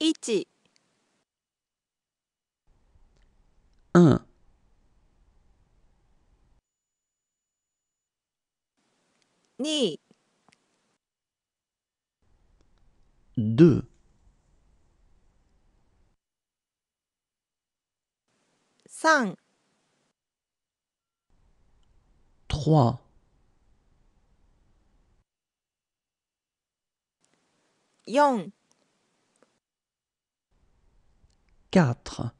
一、un, 二、deux, 三、trois, 四、4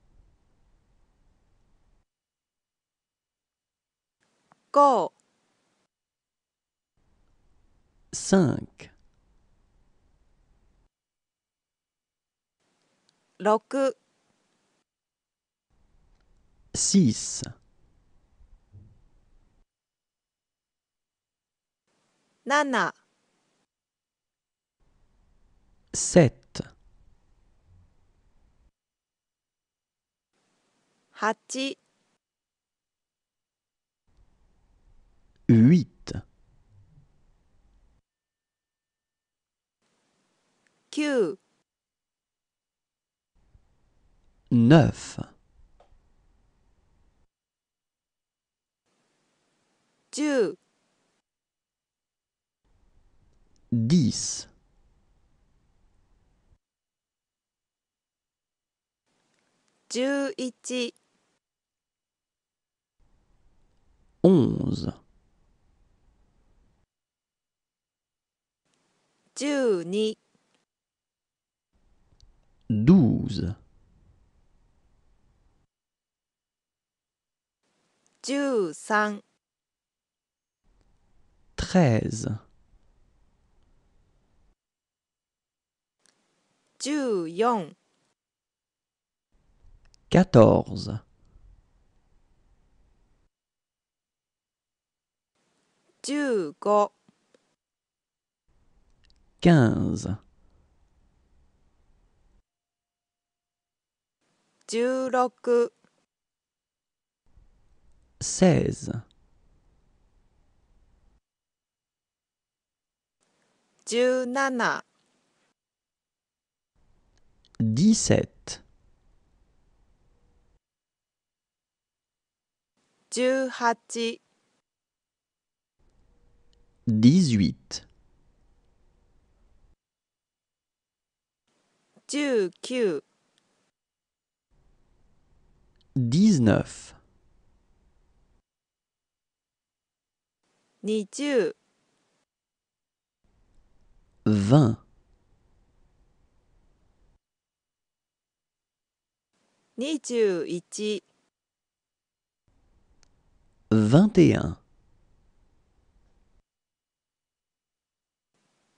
Go. 5 6 6 7 8 8 9 9 10 10 11 onze. douze. treize. quatorze. 15 quinze, 16 seize, 17 dix-sept, 18 18 19 19 20 21 21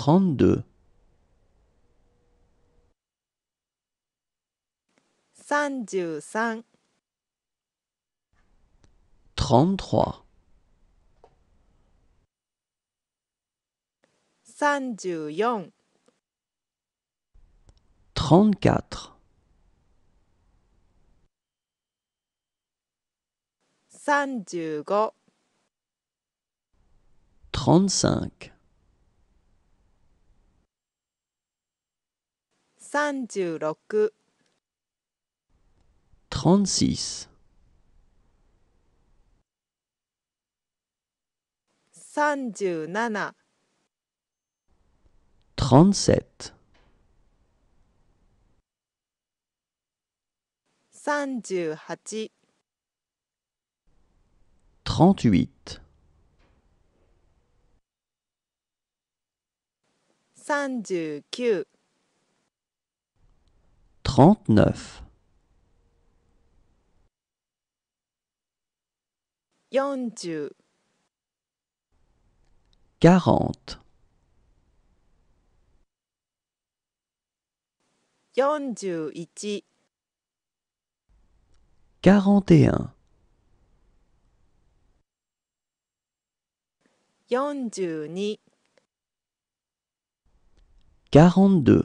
32 33 34 35 36 36 37 37 38 3三十9 trente-neuf. quarante. Quarante et un. Quarante-deux.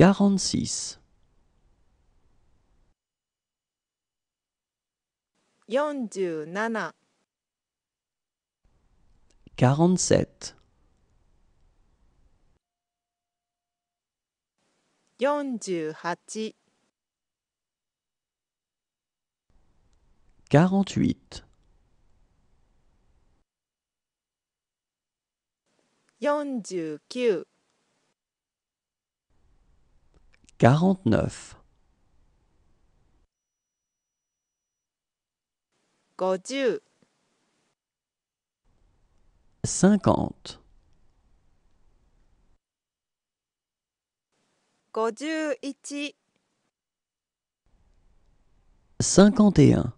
quarante-six. quarante-sept. quarante-huit. quarante Quarante-neuf. Cinquante. Cinquante et un.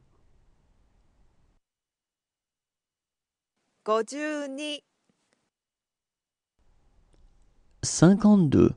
Cinquante-deux.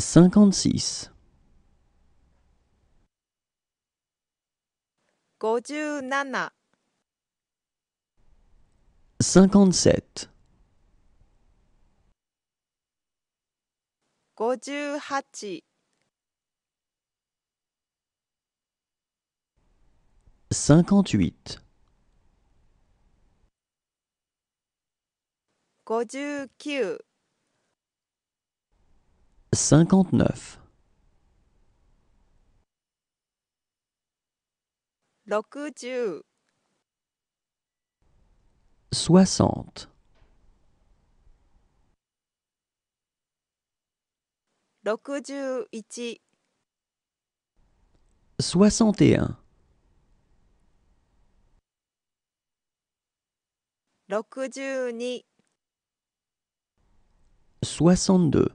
56 57 58 58 59 cinquante-neuf. soixante. soixante et un. soixante-deux.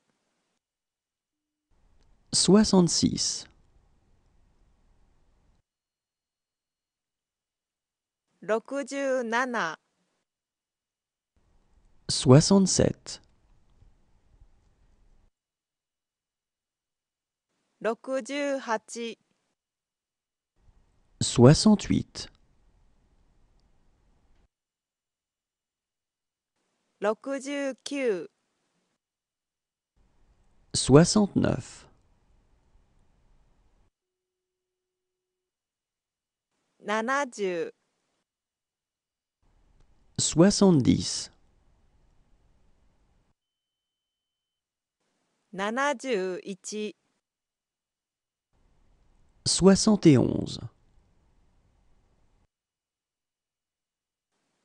soixante-six. Soixante-sept. Soixante-huit. Soixante-neuf. 70 70 71 71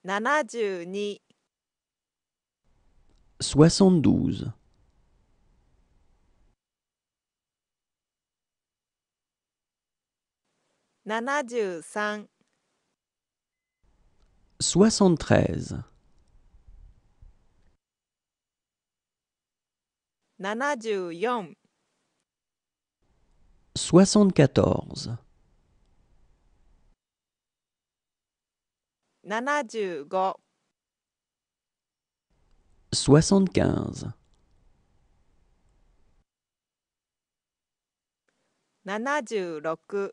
72 72 73 73 74 74 75 75 76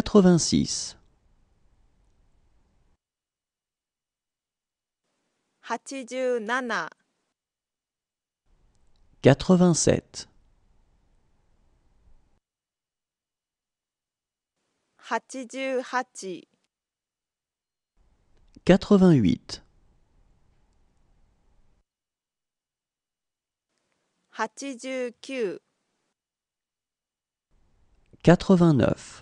86 87 87 88 89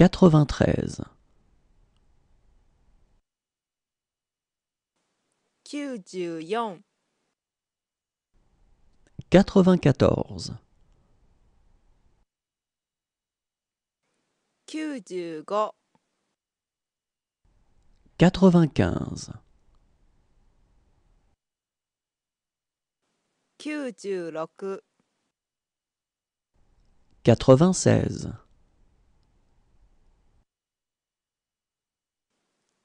93 94 95 96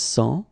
100